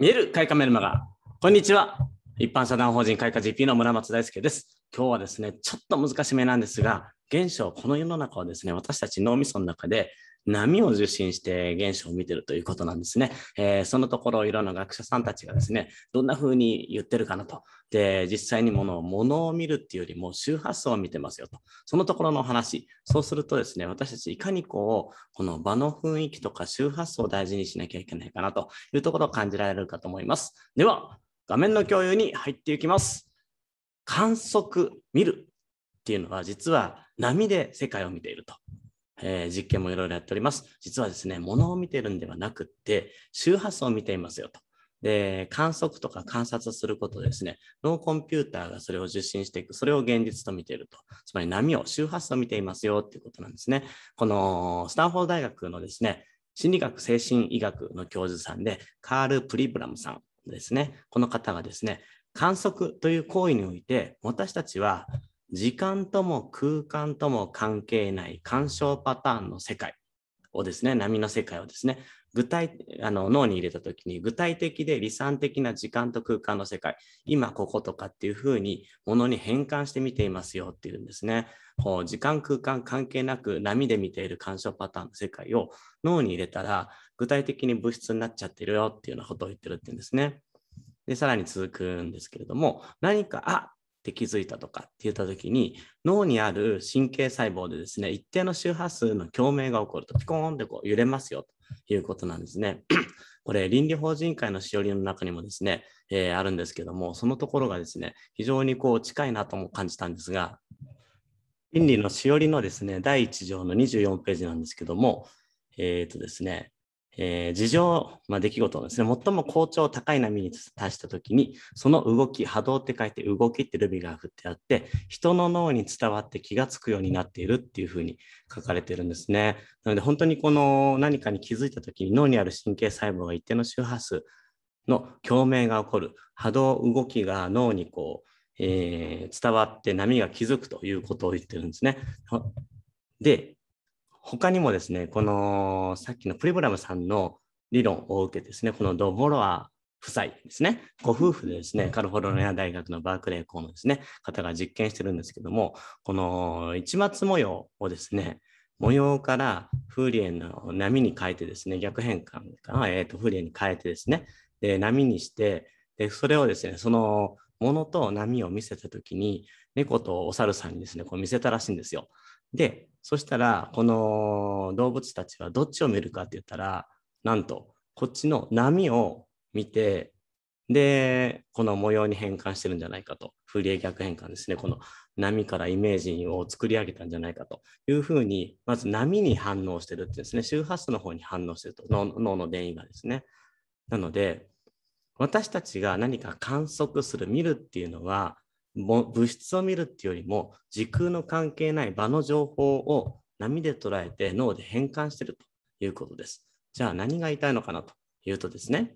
見える開花メルマガ。こんにちは。一般社団法人開花 GP の村松大輔です。今日はですね、ちょっと難しめなんですが、現象、この世の中はですね、私たち脳みその中で波を受信して現象を見てるということなんですね。えー、そのところをいろんな学者さんたちがですね、どんな風に言ってるかなと。で、実際にものを、ものを見るっていうよりも周波数を見てますよと。そのところの話。そうするとですね、私たちいかにこう、この場の雰囲気とか周波数を大事にしなきゃいけないかなというところを感じられるかと思います。では、画面の共有に入っていきます。観測、見るっていうのは実は波で世界を見ているとえー、実験もいろいろやっております。実はですね、ものを見てるんではなくって、周波数を見ていますよと。で、観測とか観察することですね、脳コンピューターがそれを受信していく、それを現実と見ていると。つまり波を、周波数を見ていますよっていうことなんですね。このスタンフォード大学のですね、心理学精神医学の教授さんで、カール・プリブラムさんですね。この方がですね、観測という行為において、私たちは時間とも空間とも関係ない干渉パターンの世界をですね、波の世界をですね、具体あの脳に入れた時に具体的で理算的な時間と空間の世界今こことかっていうふうにものに変換して見ていますよっていうんですねこう時間空間関係なく波で見ている干渉パターンの世界を脳に入れたら具体的に物質になっちゃってるよっていうようなことを言ってるっていうんですねでさらに続くんですけれども何かあって気づいたとかって言った時に脳にある神経細胞でですね一定の周波数の共鳴が起こるとピコーンってこう揺れますよということなんですね。これ倫理法人会のしおりの中にもですね、えー、あるんですけどもそのところがですね非常にこう近いなとも感じたんですが倫理のしおりのですね第1条の24ページなんですけどもえっ、ー、とですねえー、事情、まあ、出来事ですね、最も好調高い波に達したときに、その動き、波動って書いて動きってルビが振ってあって、人の脳に伝わって気がつくようになっているっていうふうに書かれてるんですね。なので本当にこの何かに気づいたときに脳にある神経細胞が一定の周波数の共鳴が起こる、波動動きが脳にこう、えー、伝わって波が気づくということを言ってるんですね。で、他にもですね、このさっきのプリブラムさんの理論を受けてですね、このドボロア夫妻ですね、ご夫婦でですね、カルフォルニア大学のバークレー校のですね、方が実験してるんですけども、この市松模様をですね、模様からフーリエの波に変えてですね、逆変換かな、えーと、とフーリエに変えてですね、で波にしてで、それをですね、そのものと波を見せたときに、猫とお猿さんにですね、こう見せたらしいんですよ。で、そしたら、この動物たちはどっちを見るかって言ったら、なんと、こっちの波を見て、で、この模様に変換してるんじゃないかと、フリエ逆変換ですね、この波からイメージを作り上げたんじゃないかというふうに、まず波に反応してるってですね、周波数の方に反応してると、脳の電位がですね。なので、私たちが何か観測する、見るっていうのは、物質を見るっていうよりも時空の関係ない場の情報を波で捉えて脳で変換してるということです。じゃあ何が言いたいのかなというとですね、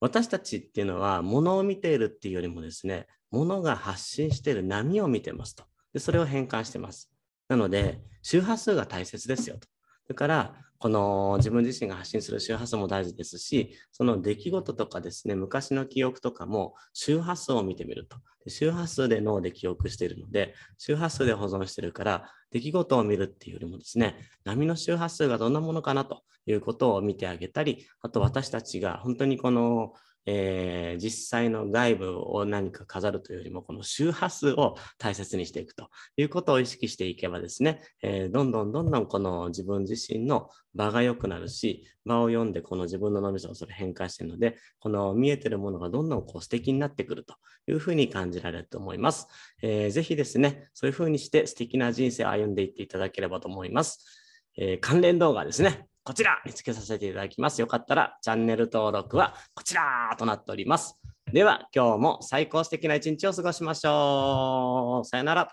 私たちっていうのは物を見ているっていうよりもですね、物が発信している波を見てますと。でそれを変換してます。なので、周波数が大切ですよと。だから、この自分自身が発信する周波数も大事ですし、その出来事とかですね、昔の記憶とかも周波数を見てみると。周波数で脳で記憶しているので、周波数で保存してるから、出来事を見るっていうよりもですね、波の周波数がどんなものかなということを見てあげたり、あと私たちが本当にこのえー、実際の外部を何か飾るというよりも、この周波数を大切にしていくということを意識していけばですね、えー、どんどんどんどんこの自分自身の場が良くなるし、場を読んでこの自分の脳みそをそれ変化しているので、この見えてるものがどんどんこう素敵になってくるというふうに感じられると思います。えー、ぜひですね、そういうふうにして素敵な人生を歩んでいっていただければと思います。えー、関連動画ですね。こちら見つけさせていただきます。よかったらチャンネル登録はこちらとなっております。では今日も最高素敵な一日を過ごしましょう。さよなら。